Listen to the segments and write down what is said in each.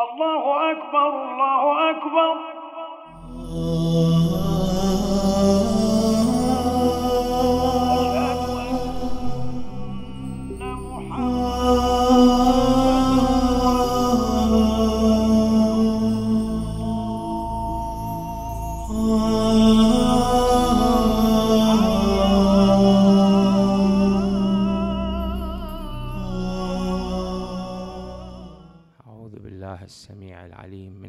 الله أكبر الله أكبر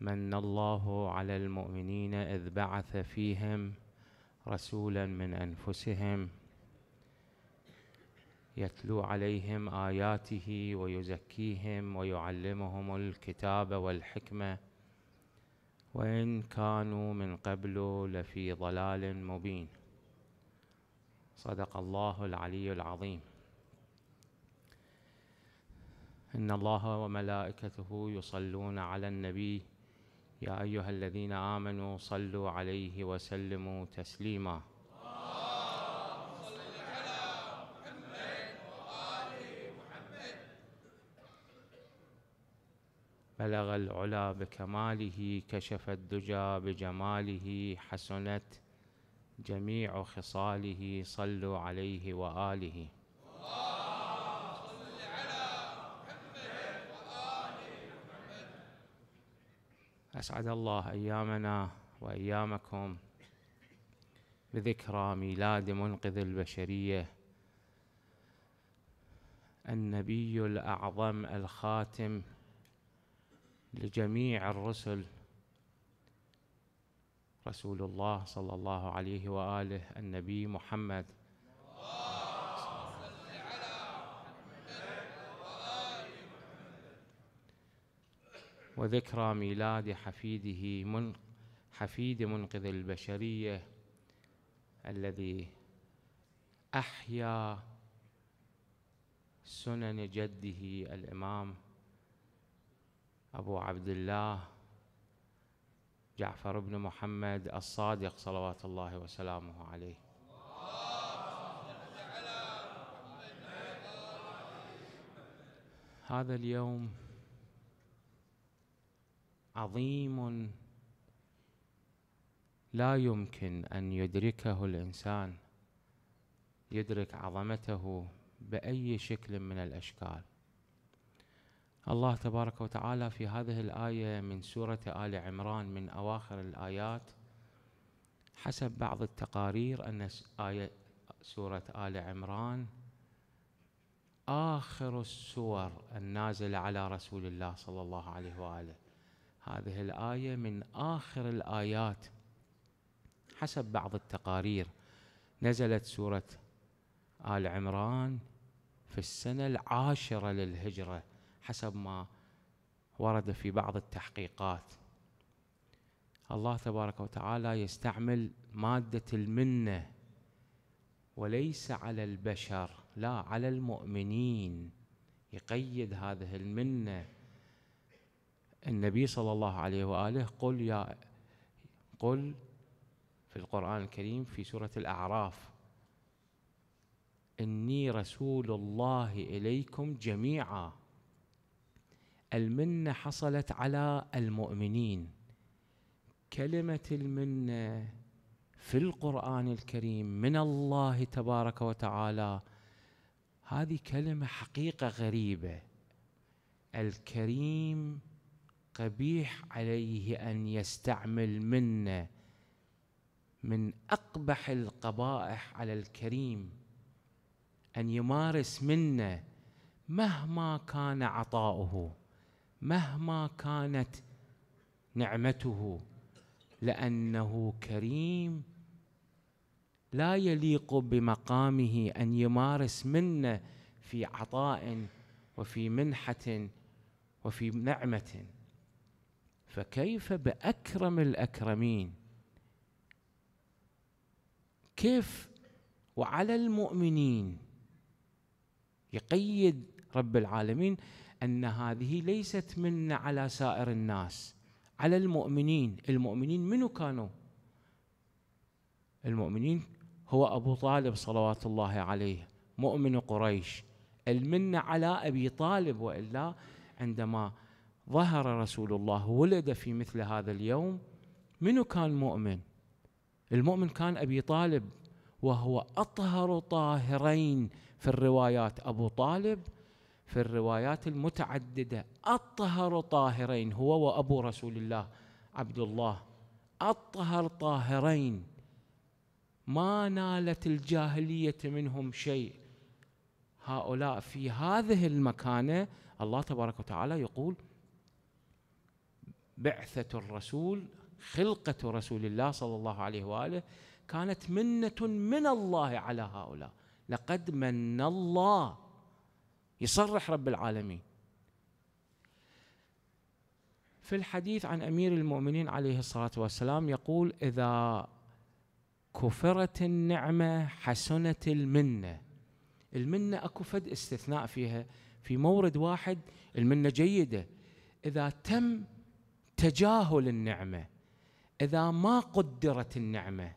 من الله على المؤمنين إذ بعث فيهم رسولا من أنفسهم يتلو عليهم آياته ويزكيهم ويعلمهم الكتاب والحكمة وإن كانوا من قبل لفي ضلال مبين صدق الله العلي العظيم إن الله وملائكته يصلون على النبي يا أيها الذين آمنوا صلوا عليه وسلموا تسليما بلغ العلا بكماله كشف الدجى بجماله حسنت جميع خصاله صلوا عليه وآله الله أسعد الله أيامنا وأيامكم بذكرى ميلاد منقذ البشرية النبي الأعظم الخاتم لجميع الرسل رسول الله صلى الله عليه وآله النبي محمد وذكرى ميلاد حفيده من حفيد منقذ البشرية الذي أحيا سنن جده الإمام أبو عبد الله جعفر بن محمد الصادق صلوات الله وسلامه عليه هذا اليوم عظيم لا يمكن ان يدركه الانسان يدرك عظمته باي شكل من الاشكال الله تبارك وتعالى في هذه الايه من سوره ال عمران من اواخر الايات حسب بعض التقارير ان ايه سوره ال عمران آخر السور النازلة على رسول الله صلى الله عليه وآله هذه الآية من آخر الآيات حسب بعض التقارير نزلت سورة آل عمران في السنة العاشرة للهجرة حسب ما ورد في بعض التحقيقات الله تبارك وتعالى يستعمل مادة المنة وليس على البشر لا على المؤمنين يقيد هذه المنه النبي صلى الله عليه وآله قل يا قل في القرآن الكريم في سورة الأعراف إني رسول الله إليكم جميعا المنة حصلت على المؤمنين كلمة المنة في القرآن الكريم من الله تبارك وتعالى هذه كلمة حقيقة غريبة الكريم قبيح عليه ان يستعمل منا من اقبح القبائح على الكريم ان يمارس منا مهما كان عطاؤه مهما كانت نعمته لانه كريم لا يليق بمقامه ان يمارس منا في عطاء وفي منحه وفي نعمه فكيف باكرم الاكرمين كيف وعلى المؤمنين يقيد رب العالمين ان هذه ليست منه على سائر الناس على المؤمنين المؤمنين منو كانوا المؤمنين هو ابو طالب صلوات الله عليه مؤمن قريش المنه على ابي طالب والا عندما ظهر رسول الله ولد في مثل هذا اليوم منو كان مؤمن المؤمن كان أبي طالب وهو أطهر طاهرين في الروايات أبو طالب في الروايات المتعددة أطهر طاهرين هو وأبو رسول الله عبد الله أطهر طاهرين ما نالت الجاهلية منهم شيء هؤلاء في هذه المكانة الله تبارك وتعالى يقول بعثة الرسول خلقة رسول الله صلى الله عليه وآله كانت منة من الله على هؤلاء لقد من الله يصرح رب العالمين في الحديث عن أمير المؤمنين عليه الصلاة والسلام يقول إذا كفرت النعمة حسنت المنة المنة أكو فد استثناء فيها في مورد واحد المنة جيدة إذا تم تجاهل النعمه اذا ما قدرت النعمه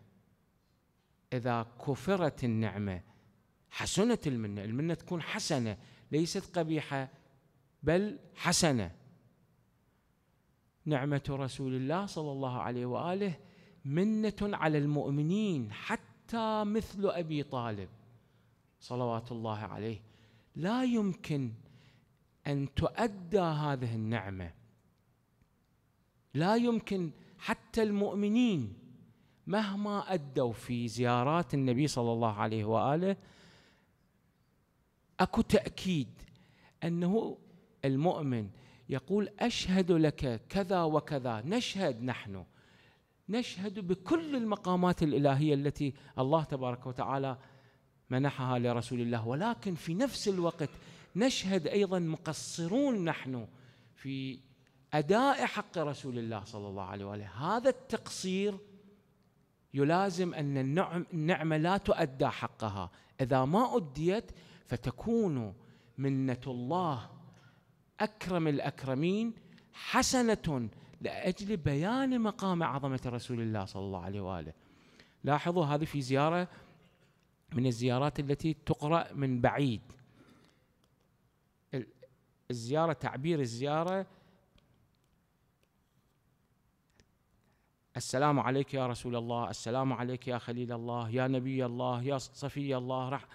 اذا كفرت النعمه حسنت المنه، المنه تكون حسنه ليست قبيحه بل حسنه. نعمه رسول الله صلى الله عليه واله منه على المؤمنين حتى مثل ابي طالب صلوات الله عليه لا يمكن ان تؤدى هذه النعمه لا يمكن حتى المؤمنين مهما أدوا في زيارات النبي صلى الله عليه وآله أكو تأكيد أنه المؤمن يقول أشهد لك كذا وكذا نشهد نحن نشهد بكل المقامات الإلهية التي الله تبارك وتعالى منحها لرسول الله ولكن في نفس الوقت نشهد أيضا مقصرون نحن في أداء حق رسول الله صلى الله عليه وآله هذا التقصير يلازم أن النعم النعمة لا تؤدى حقها إذا ما أديت فتكون منة الله أكرم الأكرمين حسنة لأجل بيان مقام عظمة رسول الله صلى الله عليه وآله لاحظوا هذه في زيارة من الزيارات التي تقرأ من بعيد الزيارة تعبير الزيارة السلام عليك يا رسول الله السلام عليك يا خليل الله يا نبي الله يا صفي الله رح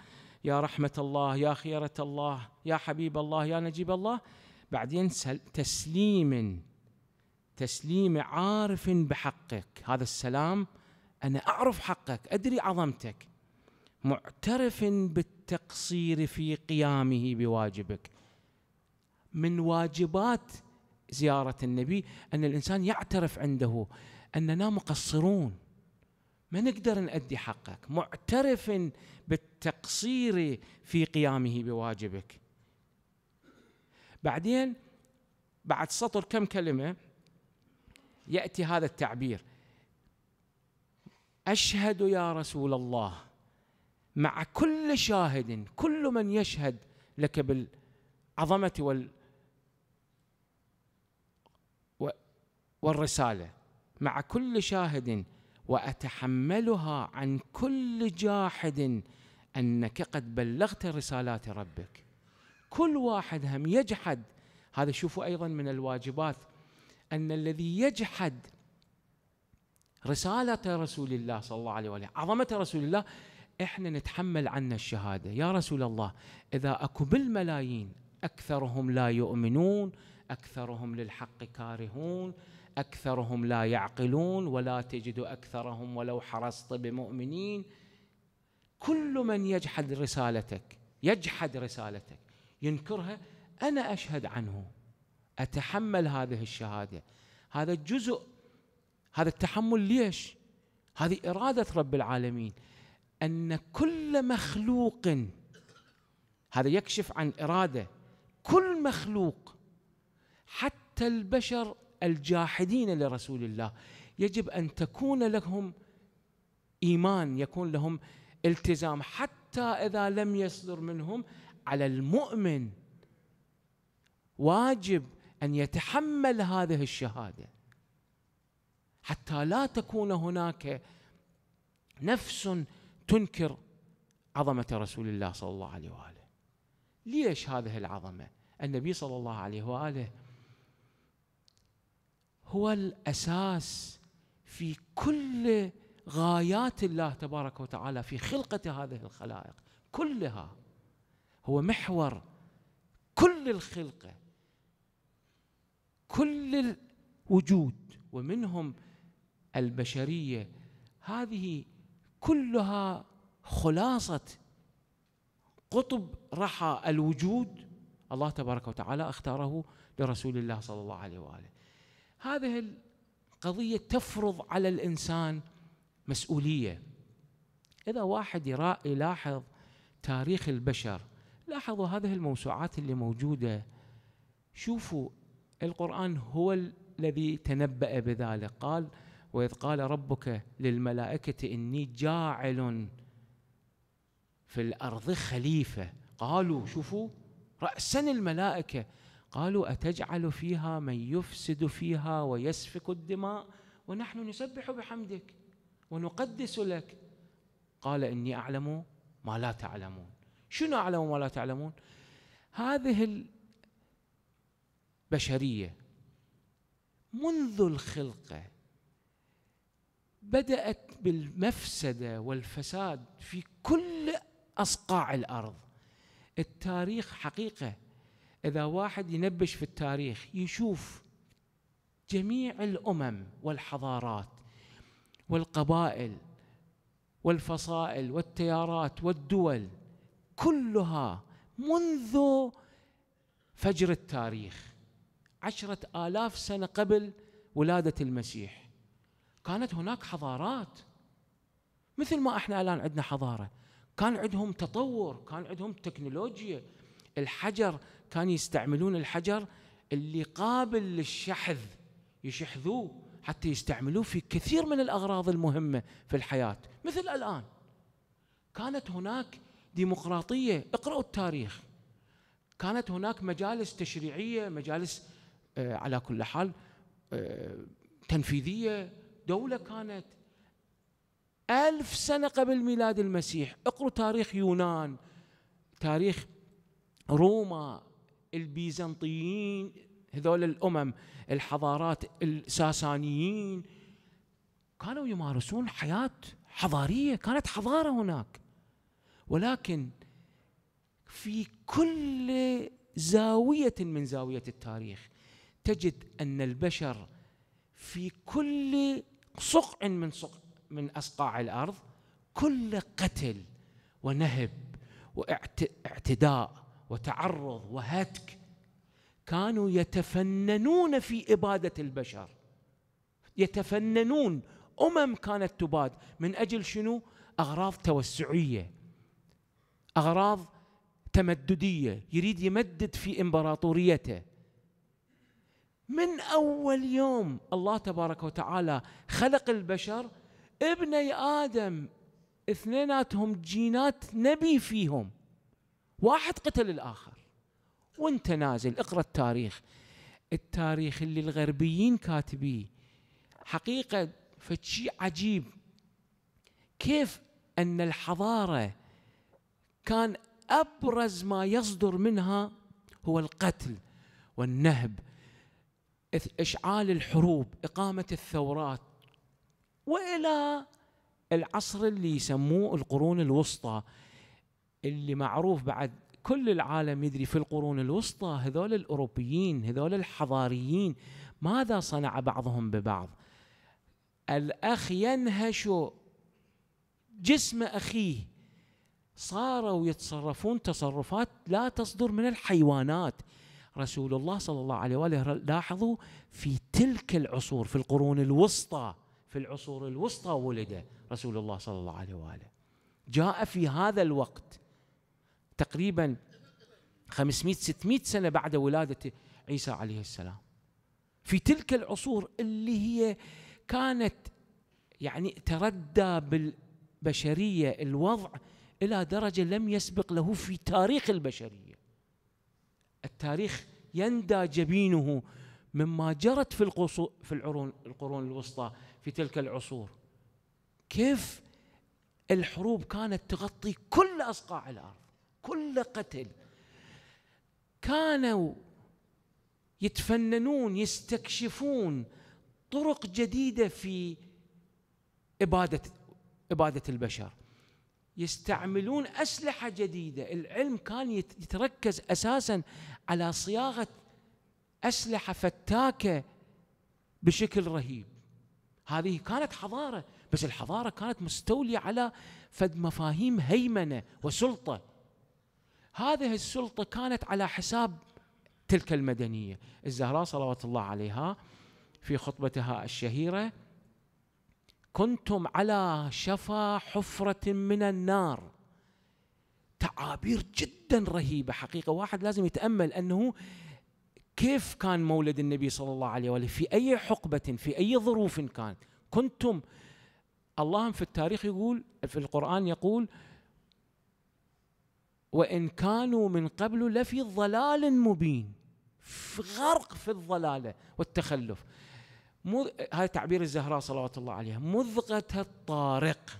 يا رحمة الله يا خيرة الله يا حبيب الله يا نجيب الله بعدين تسليم تسليم عارف بحقك هذا السلام أنا أعرف حقك أدري عظمتك معترف بالتقصير في قيامه بواجبك من واجبات زيارة النبي أن الإنسان يعترف عنده اننا مقصرون ما نقدر نأدي حقك معترف بالتقصير في قيامه بواجبك بعدين بعد سطر كم كلمة يأتي هذا التعبير أشهد يا رسول الله مع كل شاهد كل من يشهد لك بالعظمة وال والرسالة مع كل شاهد واتحملها عن كل جاحد انك قد بلغت رسالات ربك كل واحد هم يجحد هذا شوفوا ايضا من الواجبات ان الذي يجحد رساله رسول الله صلى الله عليه واله عظمه رسول الله احنا نتحمل عنا الشهاده يا رسول الله اذا اكو بالملايين اكثرهم لا يؤمنون اكثرهم للحق كارهون اكثرهم لا يعقلون ولا تجد اكثرهم ولو حرصت بمؤمنين كل من يجحد رسالتك يجحد رسالتك ينكرها انا اشهد عنه اتحمل هذه الشهاده هذا الجزء هذا التحمل ليش هذه اراده رب العالمين ان كل مخلوق هذا يكشف عن اراده كل مخلوق حتى البشر الجاحدين لرسول الله يجب ان تكون لهم ايمان يكون لهم التزام حتى اذا لم يصدر منهم على المؤمن واجب ان يتحمل هذه الشهاده حتى لا تكون هناك نفس تنكر عظمه رسول الله صلى الله عليه واله ليش هذه العظمه النبي صلى الله عليه واله هو الاساس في كل غايات الله تبارك وتعالى في خلقه هذه الخلائق كلها هو محور كل الخلقه كل الوجود ومنهم البشريه هذه كلها خلاصه قطب رحى الوجود الله تبارك وتعالى اختاره لرسول الله صلى الله عليه واله هذه القضية تفرض على الإنسان مسؤولية إذا واحد يلاحظ تاريخ البشر لاحظوا هذه الموسوعات اللي موجودة شوفوا القرآن هو الذي تنبأ بذلك قال وإذ قال ربك للملائكة إني جاعل في الأرض خليفة قالوا شوفوا رأسا الملائكة قالوا أتجعل فيها من يفسد فيها ويسفك الدماء ونحن نسبح بحمدك ونقدس لك قال إني أعلم ما لا تعلمون شنو أعلم ما لا تعلمون هذه البشرية منذ الخلقة بدأت بالمفسدة والفساد في كل أصقاع الأرض التاريخ حقيقة إذا واحد ينبش في التاريخ يشوف جميع الأمم والحضارات والقبائل والفصائل والتيارات والدول كلها منذ فجر التاريخ عشرة آلاف سنة قبل ولادة المسيح كانت هناك حضارات مثل ما احنا الان عندنا حضاره كان عندهم تطور كان عندهم تكنولوجيا الحجر كانوا يستعملون الحجر اللي قابل للشحذ يشحذوه حتى يستعملوه في كثير من الأغراض المهمة في الحياة مثل الآن كانت هناك ديمقراطية اقرأوا التاريخ كانت هناك مجالس تشريعية مجالس آه على كل حال آه تنفيذية دولة كانت ألف سنة قبل ميلاد المسيح اقرأوا تاريخ يونان تاريخ روما البيزنطيين هذول الأمم الحضارات الساسانيين كانوا يمارسون حياة حضارية كانت حضارة هناك ولكن في كل زاوية من زاوية التاريخ تجد أن البشر في كل صقع من صقع من أصقاع الأرض كل قتل ونهب واعتداء وتعرض وهتك كانوا يتفننون في إبادة البشر يتفننون أمم كانت تباد من أجل شنو؟ أغراض توسعية أغراض تمددية يريد يمدد في إمبراطوريته من أول يوم الله تبارك وتعالى خلق البشر ابني آدم اثنيناتهم جينات نبي فيهم واحد قتل الآخر وانت نازل اقرأ التاريخ التاريخ اللي الغربيين كاتبيه حقيقة فشي عجيب كيف أن الحضارة كان أبرز ما يصدر منها هو القتل والنهب إشعال الحروب إقامة الثورات وإلى العصر اللي يسموه القرون الوسطى اللي معروف بعد كل العالم يدري في القرون الوسطى هذول الأوروبيين هذول الحضاريين ماذا صنع بعضهم ببعض الأخ ينهش جسم أخيه صاروا يتصرفون تصرفات لا تصدر من الحيوانات رسول الله صلى الله عليه وآله لاحظوا في تلك العصور في القرون الوسطى في العصور الوسطى ولد رسول الله صلى الله عليه وآله جاء في هذا الوقت تقريبا 500 600 سنة بعد ولادة عيسى عليه السلام في تلك العصور اللي هي كانت يعني تردى بالبشرية الوضع إلى درجة لم يسبق له في تاريخ البشرية التاريخ يندى جبينه مما جرت في القصور في القرون القرون الوسطى في تلك العصور كيف الحروب كانت تغطي كل أصقاع الأرض كل قتل كانوا يتفننون يستكشفون طرق جديده في اباده اباده البشر يستعملون اسلحه جديده العلم كان يتركز اساسا على صياغه اسلحه فتاكه بشكل رهيب هذه كانت حضاره بس الحضاره كانت مستوليه على فد مفاهيم هيمنه وسلطه هذه السلطة كانت على حساب تلك المدنية الزهراء صلوات الله عليها في خطبتها الشهيرة كنتم على شفا حفرة من النار تعابير جدا رهيبة حقيقة واحد لازم يتأمل أنه كيف كان مولد النبي صلى الله عليه وآله في أي حقبة في أي ظروف كان كنتم اللهم في التاريخ يقول في القرآن يقول وإن كانوا من قبل لفي ضلال مبين في غرق في الضلالة والتخلف مذ... هذا تعبير الزهراء صلوات الله عليها مذغة الطارق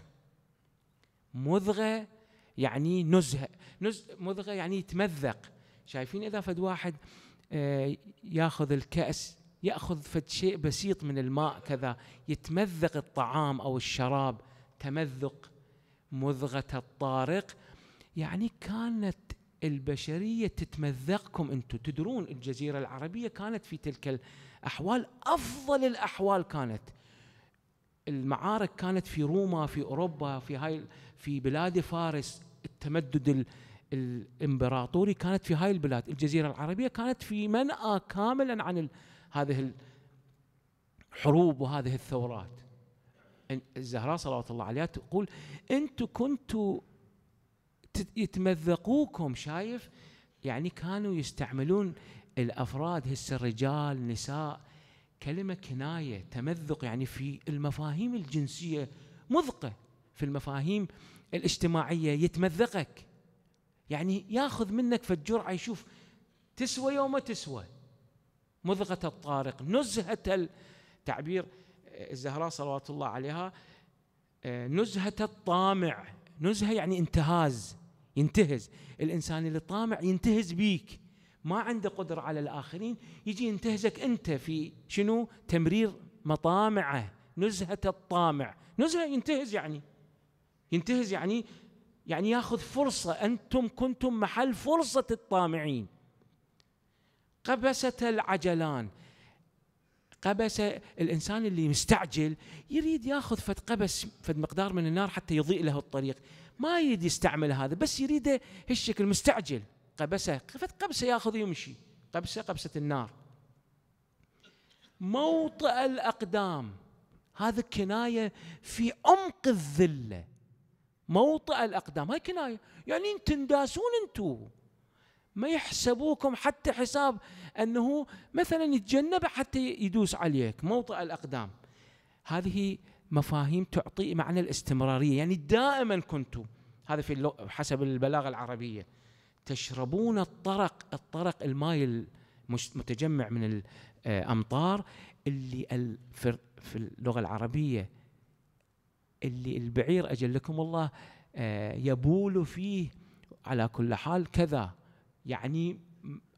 مذغة يعني نزهة نز... مذغة يعني يتمذق شايفين إذا فد واحد آه، ياخذ الكأس ياخذ فد شيء بسيط من الماء كذا يتمذق الطعام او الشراب تمذق مذغة الطارق يعني كانت البشرية تتمذقكم أنتم تدرون الجزيرة العربية كانت في تلك الأحوال أفضل الأحوال كانت المعارك كانت في روما في أوروبا في هاي في بلاد فارس التمدد الإمبراطوري كانت في هاي البلاد الجزيرة العربية كانت في منأى كاملا عن هذه الحروب وهذه الثورات الزهراء صلوات الله عليها تقول أنتم كنتوا يتمذقوكم شايف يعني كانوا يستعملون الافراد هسه رجال نساء كلمه كنايه تمذق يعني في المفاهيم الجنسيه مذقه في المفاهيم الاجتماعيه يتمذقك يعني ياخذ منك في الجرعه يشوف تسوى يوم تسوى مذغه الطارق نزهه التعبير الزهراء صلوات الله عليها آه، نزهه الطامع نزهه يعني انتهاز ينتهز الانسان اللي طامع ينتهز بيك ما عنده قدره على الاخرين يجي ينتهزك انت في شنو تمرير مطامعه نزهه الطامع نزهه ينتهز يعني ينتهز يعني يعني ياخذ فرصه انتم كنتم محل فرصه الطامعين قبسه العجلان قبسه الانسان اللي مستعجل يريد ياخذ فد قبس فد مقدار من النار حتى يضيء له الطريق ما يريد يستعمل هذا بس يريده هالشكل مستعجل قبسه قبسه ياخذ يمشي قبسه قبسه النار موطئ الاقدام هذا كنايه في عمق الذله موطئ الاقدام هاي كنايه يعني تنداسون انتو ما يحسبوكم حتى حساب انه مثلا يتجنب حتى يدوس عليك موطئ الاقدام هذه مفاهيم تعطي معنى الاستمرارية يعني دائما كنتم هذا في اللو... حسب البلاغة العربية تشربون الطرق الطرق الماي المتجمع من الأمطار آه، اللي في اللغة العربية اللي البعير أجلكم الله آه، يبول فيه على كل حال كذا يعني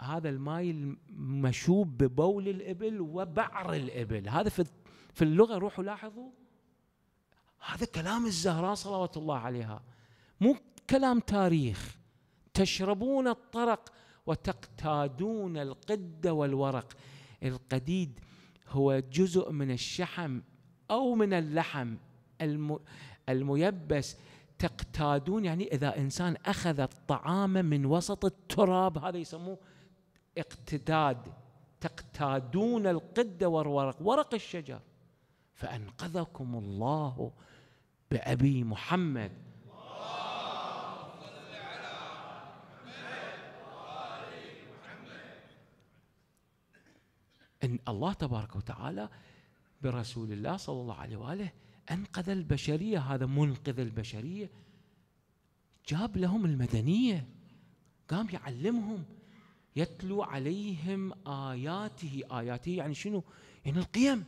هذا الماي المشوب ببول الإبل وبعر الإبل هذا في اللغة روحوا لاحظوا هذا كلام الزهراء صلوات الله عليها مو كلام تاريخ تشربون الطرق وتقتادون القد والورق القديد هو جزء من الشحم أو من اللحم الم الميبس تقتادون يعني إذا إنسان أخذ الطعام من وسط التراب هذا يسموه اقتداد تقتادون القد والورق ورق الشجر فأنقذكم الله بأبي محمد أن الله تبارك وتعالى برسول الله صلى الله عليه وآله أنقذ البشرية هذا منقذ البشرية جاب لهم المدنية قام يعلمهم يتلو عليهم آياته آياته يعني شنو؟ يعني القيم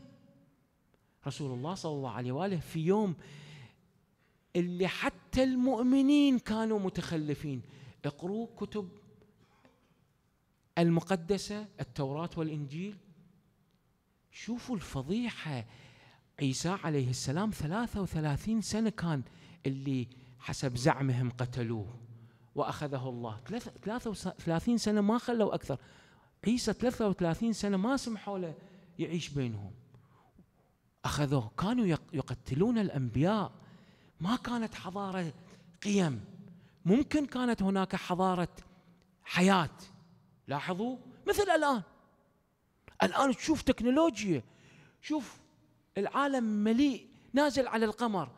رسول الله صلى الله عليه وآله في يوم اللي حتى المؤمنين كانوا متخلفين اقروا كتب المقدسة التوراة والإنجيل شوفوا الفضيحة عيسى عليه السلام 33 سنة كان اللي حسب زعمهم قتلوه وأخذه الله 33 سنة ما خلوا أكثر عيسى 33 سنة ما سمحوا له يعيش بينهم أخذوه كانوا يقتلون الأنبياء ما كانت حضاره قيم ممكن كانت هناك حضاره حياه لاحظوا مثل الان الان تشوف تكنولوجيا شوف العالم مليء نازل على القمر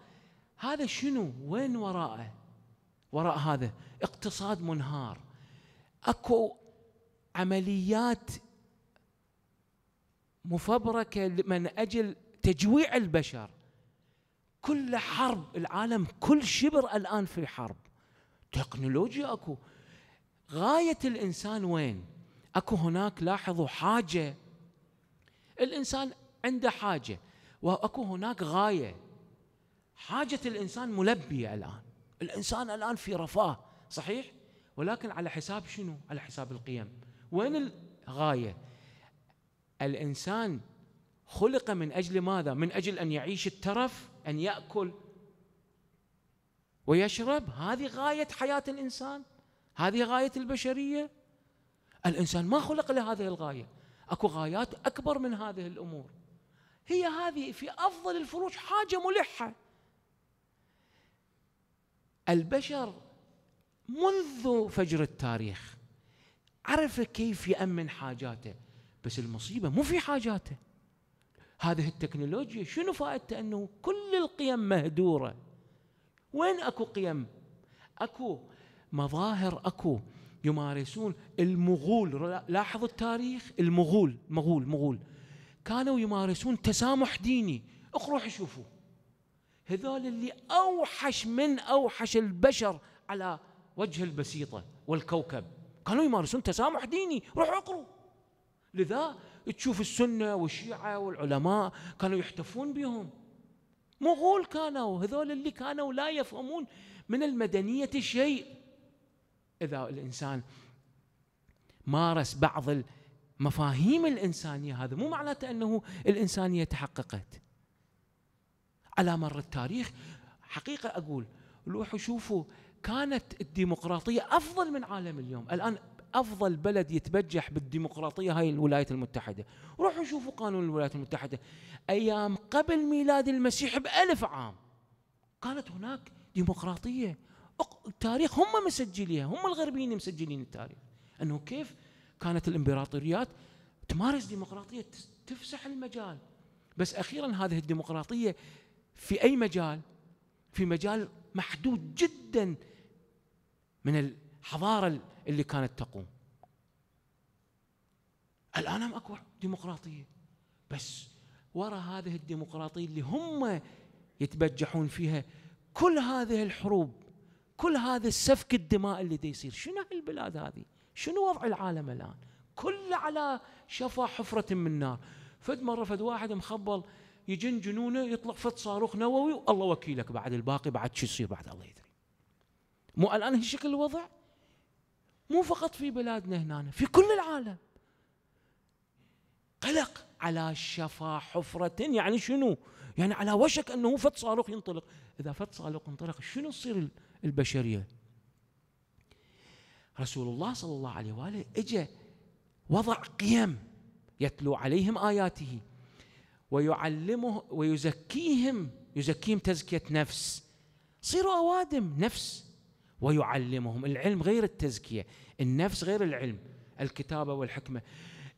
هذا شنو وين وراءه وراء هذا اقتصاد منهار اكو عمليات مفبركه من اجل تجويع البشر كل حرب العالم كل شبر الآن في حرب تكنولوجيا أكو غاية الإنسان وين أكو هناك لاحظوا حاجة الإنسان عنده حاجة وأكو هناك غاية حاجة الإنسان ملبية الآن الإنسان الآن في رفاه صحيح ولكن على حساب شنو على حساب القيم وين الغاية الإنسان خلق من أجل ماذا من أجل أن يعيش الترف أن يأكل ويشرب هذه غاية حياة الإنسان هذه غاية البشرية الإنسان ما خلق لهذه الغاية أكو غايات أكبر من هذه الأمور هي هذه في أفضل الفروج حاجة ملحة البشر منذ فجر التاريخ عرف كيف يأمن حاجاته بس المصيبة مو في حاجاته هذه التكنولوجيا شنو فائدتها انه كل القيم مهدوره وين اكو قيم اكو مظاهر اكو يمارسون المغول لاحظوا التاريخ المغول مغول مغول كانوا يمارسون تسامح ديني اخروا شوفوا هذول اللي اوحش من اوحش البشر على وجه البسيطه والكوكب كانوا يمارسون تسامح ديني روحوا اقروا لذا تشوف السنة والشيعة والعلماء كانوا يحتفون بهم مغول كانوا هذول اللي كانوا لا يفهمون من المدنية شيء إذا الإنسان مارس بعض المفاهيم الإنسانية هذا مو معناته أنه الإنسانية تحققت على مر التاريخ حقيقة أقول روحوا شوفوا كانت الديمقراطية أفضل من عالم اليوم الآن افضل بلد يتبجح بالديمقراطيه هاي الولايات المتحده روحوا شوفوا قانون الولايات المتحده ايام قبل ميلاد المسيح بألف عام كانت هناك ديمقراطيه التاريخ هم مسجليها هم الغربيين مسجلين التاريخ انه كيف كانت الامبراطوريات تمارس ديمقراطيه تفسح المجال بس اخيرا هذه الديمقراطيه في اي مجال في مجال محدود جدا من الحضاره اللي كانت تقوم الآن أكو ديمقراطية بس وراء هذه الديمقراطية اللي هم يتبجحون فيها كل هذه الحروب كل هذا السفك الدماء اللي دي يصير شنو هالبلاد هذه شنو وضع العالم الآن كل على شفا حفرة من نار فد مرة فد واحد مخبل يجن جنونه يطلع فد صاروخ نووي والله وكيلك بعد الباقي بعد شو يصير بعد الله يدري مو الآن هالشكل الوضع مو فقط في بلادنا هنا في كل العالم قلق على شفا حفرة يعني شنو يعني على وشك أنه فت صاروخ ينطلق إذا فت صاروخ انطلق شنو تصير البشرية رسول الله صلى الله عليه وآله إجا وضع قيم يتلو عليهم آياته ويعلمه ويزكيهم يزكيهم تزكية نفس صيروا أوادم نفس ويعلمهم العلم غير التزكية النفس غير العلم الكتابة والحكمة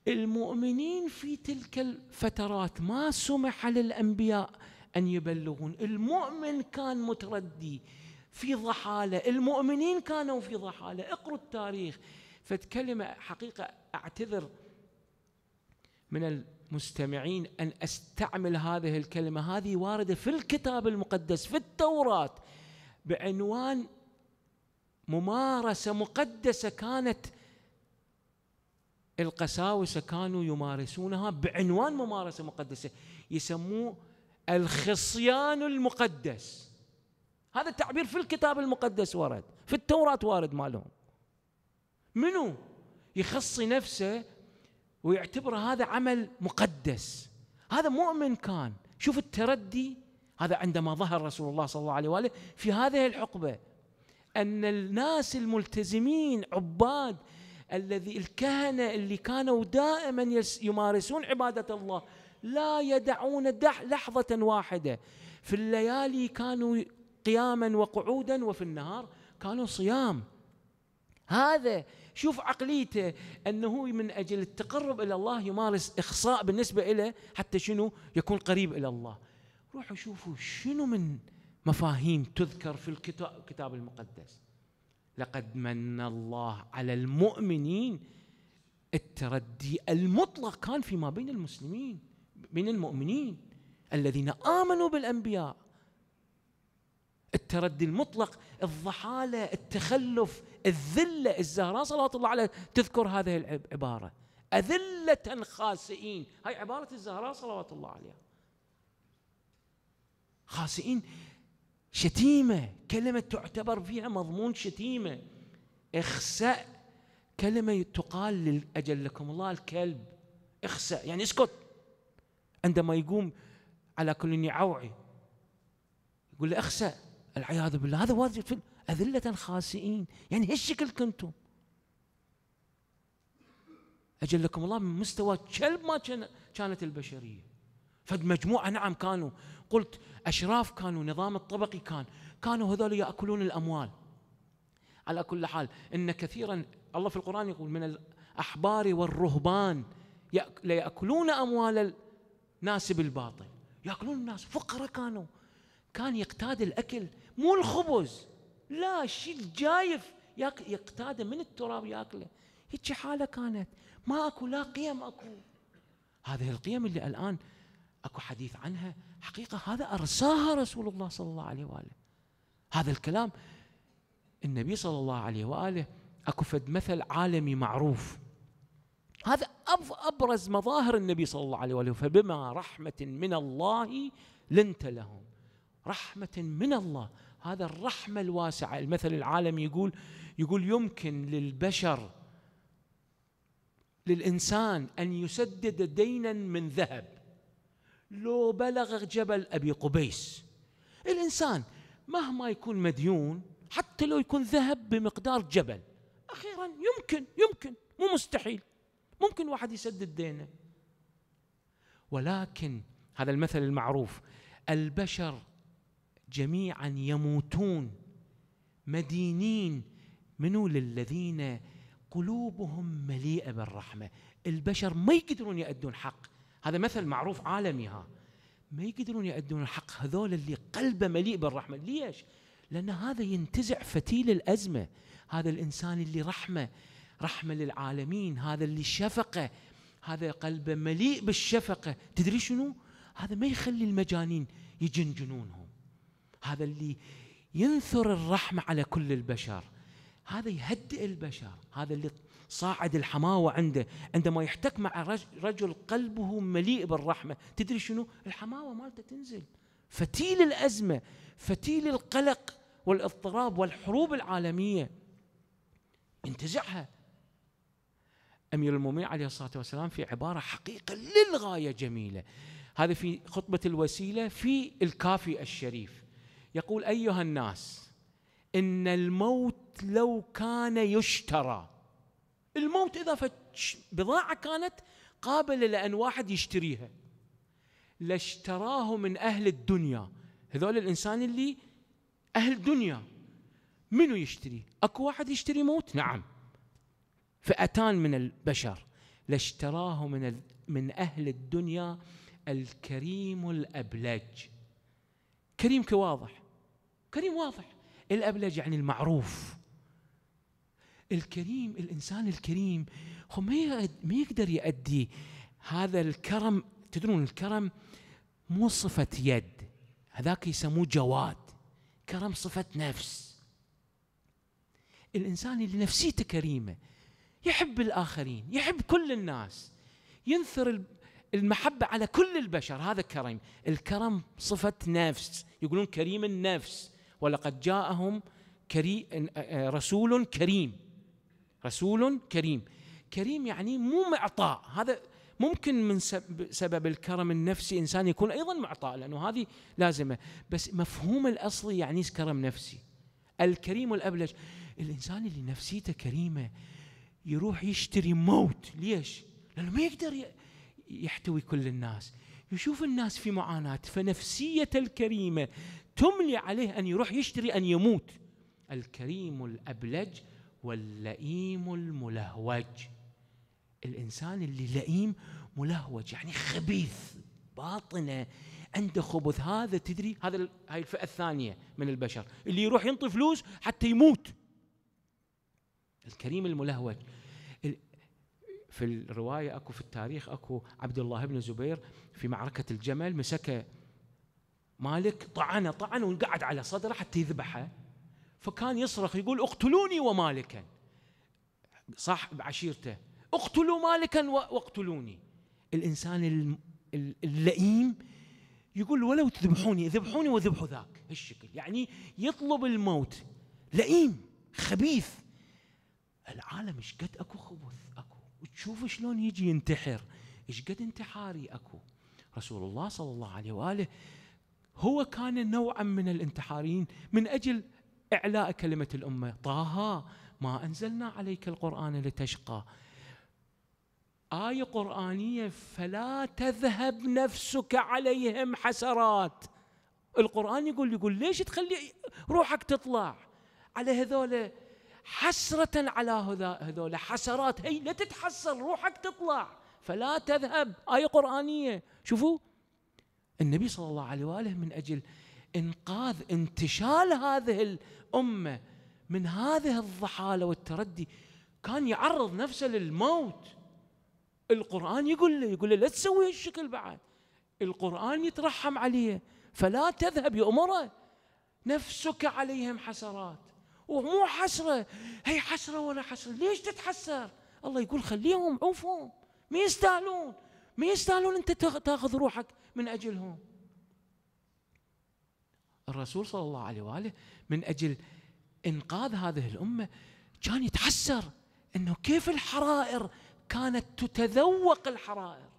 المؤمنين في تلك الفترات ما سمح للأنبياء أن يبلغون المؤمن كان متردي في ضحالة المؤمنين كانوا في ضحالة اقروا التاريخ فكلمة حقيقة أعتذر من المستمعين أن أستعمل هذه الكلمة هذه واردة في الكتاب المقدس في التوراة بعنوان ممارسه مقدسه كانت القساوسه كانوا يمارسونها بعنوان ممارسه مقدسه يسموه الخصيان المقدس هذا التعبير في الكتاب المقدس ورد في التوراة وارد مالهم منو يخصي نفسه ويعتبر هذا عمل مقدس هذا مؤمن كان شوف التردي هذا عندما ظهر رسول الله صلى الله عليه وآله في هذه الحقبة ان الناس الملتزمين عباد الذي الكهنه اللي كانوا دائما يمارسون عباده الله لا يدعون دح لحظه واحده في الليالي كانوا قياما وقعودا وفي النهار كانوا صيام هذا شوف عقليته انه من اجل التقرب الى الله يمارس اخصاء بالنسبه له حتى شنو يكون قريب الى الله روحوا شوفوا شنو من مفاهيم تذكر في الكتاب المقدس لقد من الله على المؤمنين التردي المطلق كان فيما بين المسلمين بين المؤمنين الذين امنوا بالانبياء التردي المطلق الضحاله التخلف الذله الزهراء صلوات الله عليه تذكر هذه العباره اذله خاسئين هاي عباره الزهراء صلوات الله عليها خاسئين شتيمة كلمة تعتبر فيها مضمون شتيمة اخسأ كلمة تقال لكم الله الكلب اخسأ يعني اسكت عندما يقوم على كل يعوعي يقول له اخسأ العياذ بالله هذا وارد في أذلة خاسئين يعني هالشكل كنتم أجلكم الله من مستوى كلب ما كانت البشرية فد مجموعة نعم كانوا قلت أشراف كانوا نظام الطبقي كان كانوا هذول يأكلون الأموال على كل حال إن كثيرا الله في القرآن يقول من الأحبار والرهبان ليأكلون أموال الناس بالباطل يأكلون الناس فقراء كانوا كان يقتاد الأكل مو الخبز لا شيء جايف يقتاده من التراب ياكله هيك حاله كانت ما اكو لا قيم اكو هذه القيم اللي الان اكو حديث عنها حقيقه هذا ارساها رسول الله صلى الله عليه واله هذا الكلام النبي صلى الله عليه واله اكو فد مثل عالمي معروف هذا ابرز مظاهر النبي صلى الله عليه واله فبما رحمه من الله لنت لهم رحمه من الله هذا الرحمه الواسعه المثل العالمي يقول يقول يمكن للبشر للانسان ان يسدد دينا من ذهب لو بلغ جبل أبي قبيس الإنسان مهما يكون مديون حتى لو يكون ذهب بمقدار جبل أخيرا يمكن يمكن مو مستحيل ممكن واحد يسدد دينه ولكن هذا المثل المعروف البشر جميعا يموتون مدينين منو للذين قلوبهم مليئه بالرحمه البشر ما يقدرون يأدون حق هذا مثل معروف عالمي ها ما يقدرون يؤدون الحق هذول اللي قلبه مليء بالرحمه ليش؟ لان هذا ينتزع فتيل الازمه هذا الانسان اللي رحمه رحمه للعالمين هذا اللي شفقه هذا قلبه مليء بالشفقه تدري شنو؟ هذا ما يخلي المجانين يجن جنونهم هذا اللي ينثر الرحمه على كل البشر هذا يهدئ البشر هذا اللي صاعد الحماوة عنده عندما يحتك مع رجل قلبه مليء بالرحمة تدري شنو الحماوة مالته تنزل فتيل الأزمة فتيل القلق والاضطراب والحروب العالمية انتزعها أمير المؤمنين عليه الصلاة والسلام في عبارة حقيقة للغاية جميلة هذا في خطبة الوسيلة في الكافي الشريف يقول أيها الناس إن الموت لو كان يشترى الموت إذا فتش بضاعة كانت قابلة لأن واحد يشتريها لاشتراه من أهل الدنيا هذول الإنسان اللي أهل الدنيا منو يشتري أكو واحد يشتري موت نعم فئتان من البشر لاشتراه من من أهل الدنيا الكريم الأبلج كريم كواضح كريم واضح الأبلج يعني المعروف الكريم الانسان الكريم هو ما ما يقدر يؤدي هذا الكرم تدرون الكرم مو صفة يد هذاك يسموه جواد كرم صفة نفس الإنسان اللي نفسيته كريمة يحب الآخرين يحب كل الناس ينثر المحبة على كل البشر هذا كريم الكرم صفة نفس يقولون كريم النفس ولقد جاءهم كري رسول كريم رسول كريم كريم يعني مو معطاء هذا ممكن من سبب الكرم النفسي انسان يكون ايضا معطاء لانه هذه لازمه بس مفهوم الاصلي يعني كرم نفسي الكريم الابلج الانسان اللي نفسيته كريمه يروح يشتري موت ليش؟ لانه ما يقدر يحتوي كل الناس يشوف الناس في معاناه فنفسيه الكريمه تملي عليه ان يروح يشتري ان يموت الكريم الابلج واللئيم الملهوج الإنسان اللي لئيم ملهوج يعني خبيث باطنه عنده خبث هذا تدري هذا هاي الفئة الثانية من البشر اللي يروح ينطي فلوس حتى يموت الكريم الملهوج في الرواية أكو في التاريخ أكو عبد الله بن زبير في معركة الجمل مسكه مالك طعنه طعنه وقعد على صدره حتى يذبحه فكان يصرخ يقول اقتلوني ومالكا صاحب عشيرته اقتلوا مالكا واقتلوني الانسان اللئيم يقول ولو تذبحوني ذبحوني وذبحوا ذاك هالشكل يعني يطلب الموت لئيم خبيث العالم ايش قد اكو خبث اكو وتشوف شلون يجي ينتحر ايش قد انتحاري اكو رسول الله صلى الله عليه واله هو كان نوعا من الانتحاريين من اجل إعلاء كلمة الأمة طه ما أنزلنا عليك القرآن لتشقى آية قرآنية فلا تذهب نفسك عليهم حسرات القرآن يقول يقول ليش تخلي روحك تطلع على هذول حسرة على هذول حسرات هي لا تتحسر روحك تطلع فلا تذهب آية قرآنية شوفوا النبي صلى الله عليه وآله من أجل انقاذ انتشال هذه الامه من هذه الضحاله والتردي كان يعرض نفسه للموت القران يقول له يقول له لا تسوي هالشكل بعد القران يترحم عليه فلا تذهب يامره نفسك عليهم حسرات ومو حسره هي حسره ولا حسره ليش تتحسر الله يقول خليهم عوفهم ما يستاهلون ما يستاهلون انت تاخذ روحك من اجلهم الرسول صلى الله عليه واله من اجل انقاذ هذه الامه كان يتحسر انه كيف الحرائر كانت تتذوق الحرائر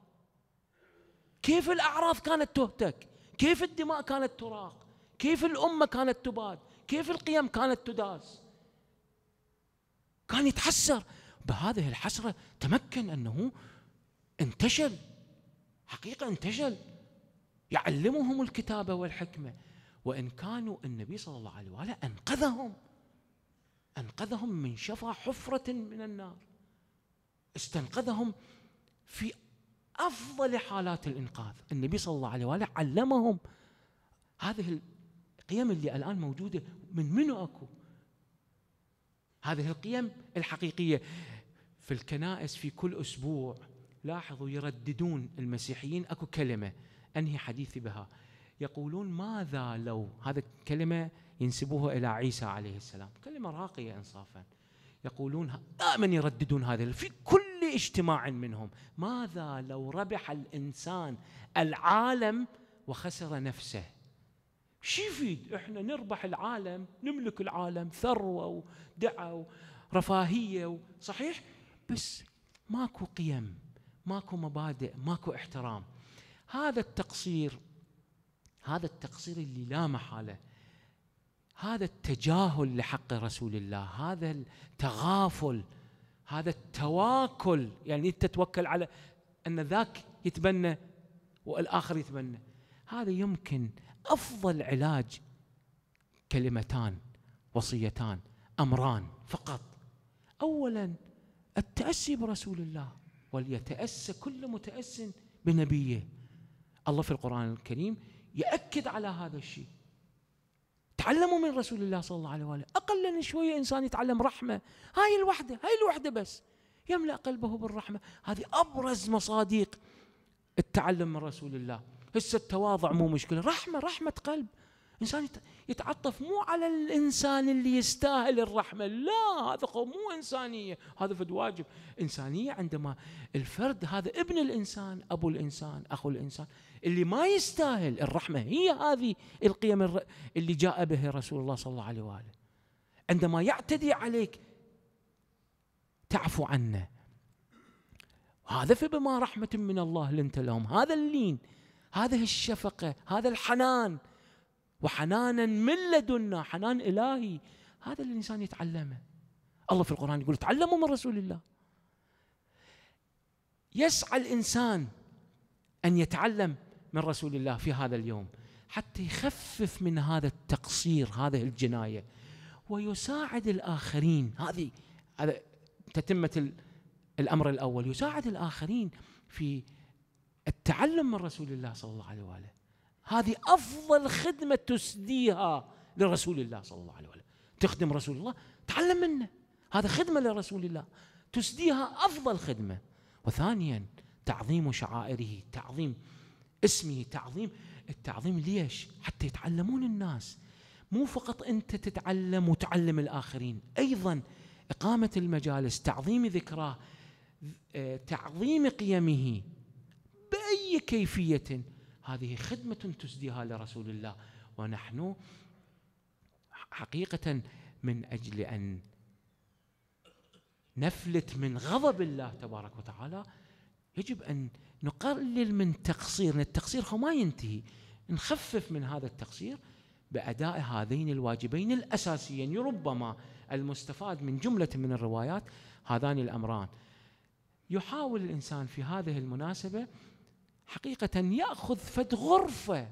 كيف الاعراض كانت تهتك كيف الدماء كانت تراق كيف الامه كانت تباد كيف القيم كانت تداس كان يتحسر بهذه الحسره تمكن انه انتشل حقيقه انتشل يعلمهم الكتابه والحكمه وإن كانوا النبي صلى الله عليه وآله أنقذهم أنقذهم من شفا حفرة من النار استنقذهم في أفضل حالات الإنقاذ النبي صلى الله عليه وآله علمهم هذه القيم اللي الآن موجودة من منو أكو هذه القيم الحقيقية في الكنائس في كل أسبوع لاحظوا يرددون المسيحيين أكو كلمة أنهي حديثي بها يقولون ماذا لو هذا كلمة ينسبوها إلى عيسى عليه السلام كلمة راقية إنصافا يقولون دائما يرددون هذا في كل اجتماع منهم ماذا لو ربح الإنسان العالم وخسر نفسه شي يفيد احنا نربح العالم نملك العالم ثروة ودعة ورفاهية صحيح بس ماكو قيم ماكو مبادئ ماكو احترام هذا التقصير هذا التقصير اللي لا محاله هذا التجاهل لحق رسول الله هذا التغافل هذا التواكل يعني انت تتوكل على ان ذاك يتبنى والاخر يتبنى هذا يمكن افضل علاج كلمتان وصيتان امران فقط اولا التاسي برسول الله وليتاسى كل متاس بنبيه الله في القران الكريم يأكد على هذا الشيء تعلموا من رسول الله صلى الله عليه وآله أقل من شوية إنسان يتعلم رحمة هاي الوحدة هاي الوحدة بس يملأ قلبه بالرحمة هذه أبرز مصادق التعلم من رسول الله هسه التواضع مو مشكلة رحمة رحمة قلب الإنسان يتعطف مو على الإنسان اللي يستاهل الرحمة لا هذا مو إنسانية هذا فد واجب إنسانية عندما الفرد هذا ابن الإنسان أبو الإنسان أخو الإنسان اللي ما يستاهل الرحمة هي هذه القيم اللي جاء به رسول الله صلى الله عليه وآله عندما يعتدي عليك تعفو عنه هذا فبما رحمة من الله لنت لهم هذا اللين هذه الشفقة هذا الحنان وحنانا من لدنا حنان إلهي هذا اللي الإنسان يتعلمه الله في القرآن يقول تعلموا من رسول الله يسعى الإنسان أن يتعلم من رسول الله في هذا اليوم حتى يخفف من هذا التقصير هذه الجناية ويساعد الآخرين هذه هذا تتمة الأمر الأول يساعد الآخرين في التعلم من رسول الله صلى الله عليه وآله هذه أفضل خدمة تسديها لرسول الله صلى الله عليه وسلم تخدم رسول الله تعلم منه هذا خدمة لرسول الله تسديها أفضل خدمة وثانيا تعظيم شعائره تعظيم اسمه تعظيم التعظيم ليش حتى يتعلمون الناس مو فقط أنت تتعلم وتعلم الآخرين أيضا إقامة المجالس تعظيم ذكراه آه، تعظيم قيمه بأي كيفية هذه خدمة تسديها لرسول الله ونحن حقيقة من أجل أن نفلت من غضب الله تبارك وتعالى يجب أن نقلل من تقصيرنا التقصير هو ما ينتهي نخفف من هذا التقصير بأداء هذين الواجبين الأساسيين ربما المستفاد من جملة من الروايات هذان الأمران يحاول الإنسان في هذه المناسبة حقيقة يأخذ فد غرفة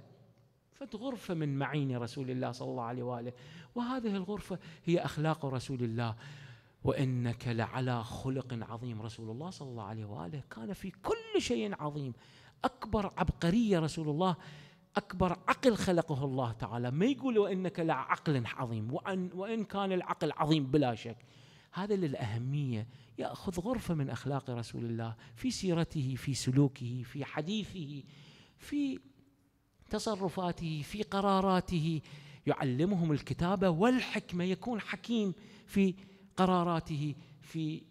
فد غرفة من معين رسول الله صلى الله عليه وآله وهذه الغرفة هي أخلاق رسول الله وإنك لعلى خلق عظيم رسول الله صلى الله عليه وآله كان في كل شيء عظيم أكبر عبقرية رسول الله أكبر عقل خلقه الله تعالى ما يقول وإنك لعقل عظيم وإن, وإن كان العقل عظيم بلا شك هذا للأهمية ياخذ غرفه من اخلاق رسول الله في سيرته في سلوكه في حديثه في تصرفاته في قراراته يعلمهم الكتابه والحكمه يكون حكيم في قراراته في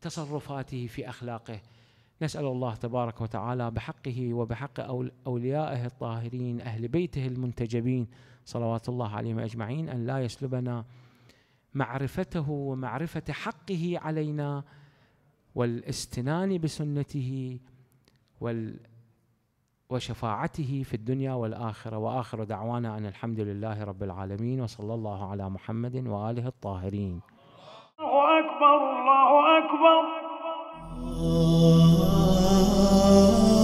تصرفاته في اخلاقه نسال الله تبارك وتعالى بحقه وبحق اوليائه الطاهرين اهل بيته المنتجبين صلوات الله عليهم اجمعين ان لا يسلبنا معرفته ومعرفه حقه علينا والاستنان بسنته وال وشفاعته في الدنيا والاخره واخر دعوانا ان الحمد لله رب العالمين وصلى الله على محمد واله الطاهرين. الله اكبر الله اكبر.